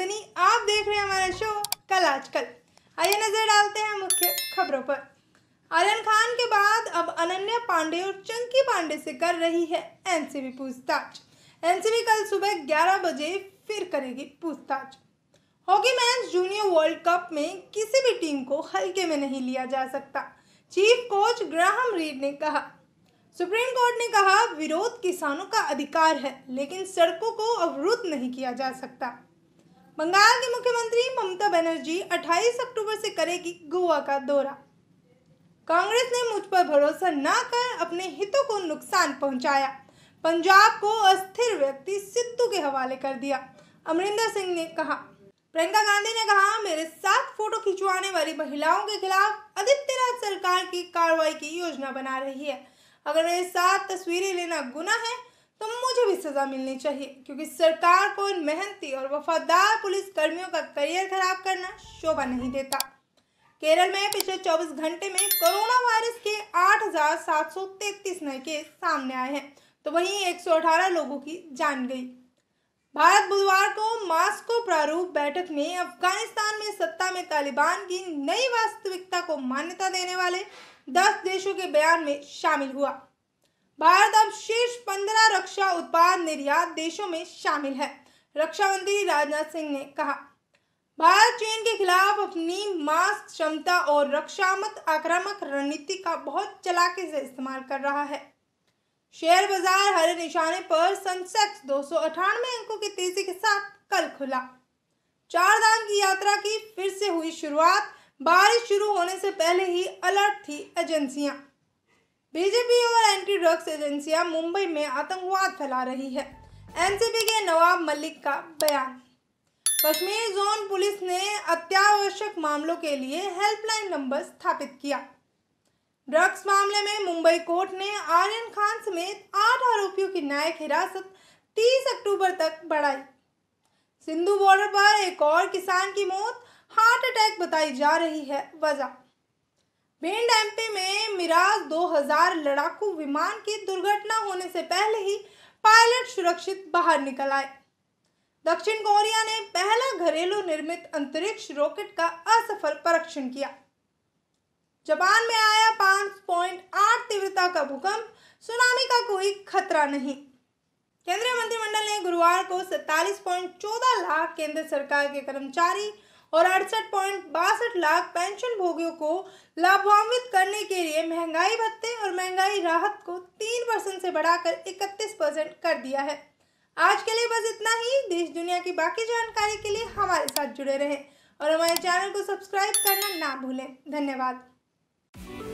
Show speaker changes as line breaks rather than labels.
नंदनी आप देख रहे हैं हमारा शो कल आजकल आइए नजर डालते हैं मुख्य खबरों पर आर्यन खान के बाद अब अनन्या पांडे और चंकी पांडे से कर रही है एनसीबी पूछताछ एनसीबी कल सुबह 11 बजे फिर करेगी पूछताछ hockey match junior world cup में किसी भी टीम को हल्के में नहीं लिया जा सकता चीफ कोच ग्राहम रीड ने कहा सुप्रीम कोर्ट ने कहा विरोध किसानों का अधिकार है लेकिन सड़कों को अवरुद्ध नहीं किया जा सकता बंगाल की मुख्यमंत्री ममता बनर्जी 28 अक्टूबर से करेगी गोवा का दौरा कांग्रेस ने मुझ पर भरोसा न कर अपने हितों को नुकसान पहुंचाया पंजाब को अस्थिर व्यक्ति सिद्धू के हवाले कर दिया अमरिंदर सिंह ने कहा प्रियंका गांधी ने कहा मेरे साथ फोटो खिंचवाने वाली महिलाओं के खिलाफ आदित्यनाथ सरकार की कार्रवाई की योजना बना रही है अगर मेरे साथ तस्वीरें लेना गुना है तो मुझे भी सज़ा मिलनी चाहिए क्योंकि सरकार को इन मेहनती और वफादार पुलिस कर्मियों का करियर खराब करना शोभा नहीं देता केरल में पिछले 24 घंटे में कोरोना वायरस के 8,733 नए केस सामने आए हैं तो वहीं 118 लोगों की जान गई भारत बुधवार को मास्को प्रारूप बैठक में अफगानिस्तान में सत्ता में तालिबान की नई वास्तविकता को मान्यता देने वाले दस देशों के बयान में शामिल हुआ भारत अब शीर्ष पंद्रह रक्षा उत्पाद निर्यात देशों में शामिल है रक्षा मंत्री राजनाथ सिंह ने कहा भारत चीन के खिलाफ अपनी मास क्षमता और रक्षात्मक आक्रामक रणनीति का बहुत चलाके से इस्तेमाल कर रहा है शेयर बाजार हरे निशाने पर सेंसेक्स दो अंकों की तेजी के साथ कल खुला चार धाम की यात्रा की फिर से हुई शुरुआत बारिश शुरू होने से पहले ही अलर्ट थी एजेंसियां बीजेपी और एंटी ड्रग्स एजेंसियां मुंबई में आतंकवाद फैला रही है एनसीपी के नवाब मलिक का बयान कश्मीर जोन पुलिस ने अत्यावश्यक मामलों के लिए हेल्पलाइन नंबर स्थापित किया ड्रग्स मामले में मुंबई कोर्ट ने आर्यन खान समेत आठ आरोपियों की न्यायिक हिरासत 30 अक्टूबर तक बढ़ाई सिंधु बॉर्डर पर एक और किसान की मौत हार्ट अटैक बताई जा रही है वजह भिंड एमपी में मिराज 2000 लड़ाकू विमान की दुर्घटना होने से पहले ही पायलट सुरक्षित बाहर निकल आए दक्षिण कोरिया ने पहला घरेलू निर्मित अंतरिक्ष रॉकेट का असफल परीक्षण किया जापान में आया पांच पॉइंट आठ तीव्रता का भूकंप सुनामी का कोई खतरा नहीं केंद्रीय मंत्रिमंडल ने गुरुवार को सैतालीस पॉइंट चौदह लाख केंद्र सरकार के कर्मचारी और अड़सठ पॉइंट लाख पेंशन भोगियों को लाभान्वित करने के लिए महंगाई भत्ते और महंगाई राहत को तीन परसेंट से बढ़ाकर इकतीस परसेंट कर दिया है आज के लिए बस इतना ही देश दुनिया की बाकी जानकारी के लिए हमारे साथ जुड़े रहें और हमारे चैनल को सब्सक्राइब करना ना भूलें धन्यवाद